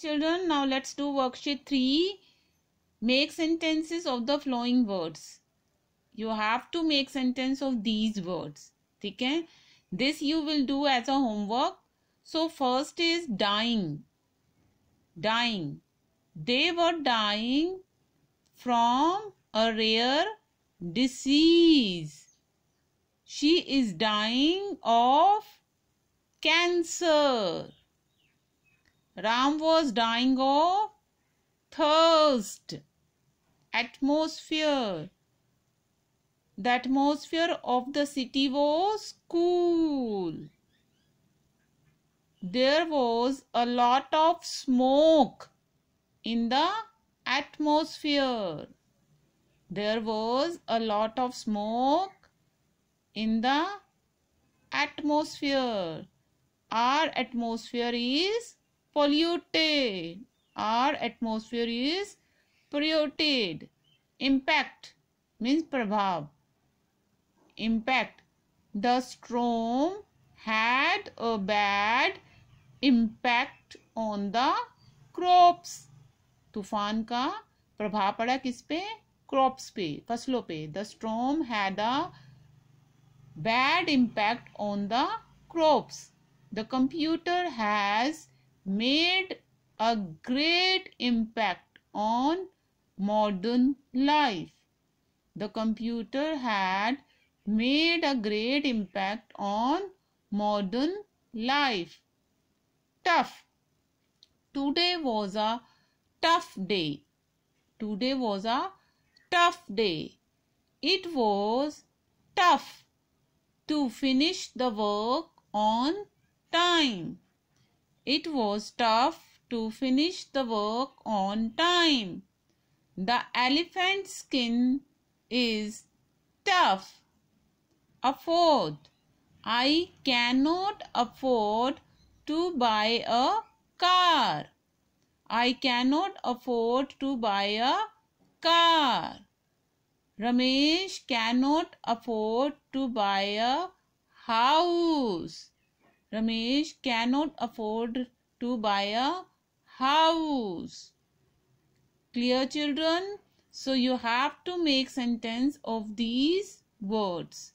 children, now let's do worksheet 3. Make sentences of the flowing words. You have to make sentence of these words. Okay? This you will do as a homework. So first is dying. Dying. They were dying from a rare disease. She is dying of cancer. Ram was dying of thirst. Atmosphere. The atmosphere of the city was cool. There was a lot of smoke in the atmosphere. There was a lot of smoke in the atmosphere. Our atmosphere is polluted our atmosphere is polluted impact means prabhav impact the storm had a bad impact on the crops तूफान का प्रभाव पड़ा किस पे crops पे फसलों पे the storm had a bad impact on the crops the computer has made a great impact on modern life. The computer had made a great impact on modern life. Tough. Today was a tough day. Today was a tough day. It was tough to finish the work on time. It was tough to finish the work on time. The elephant skin is tough. Afford. I cannot afford to buy a car. I cannot afford to buy a car. Ramesh cannot afford to buy a house. Ramesh cannot afford to buy a house. Clear children? So you have to make sentence of these words.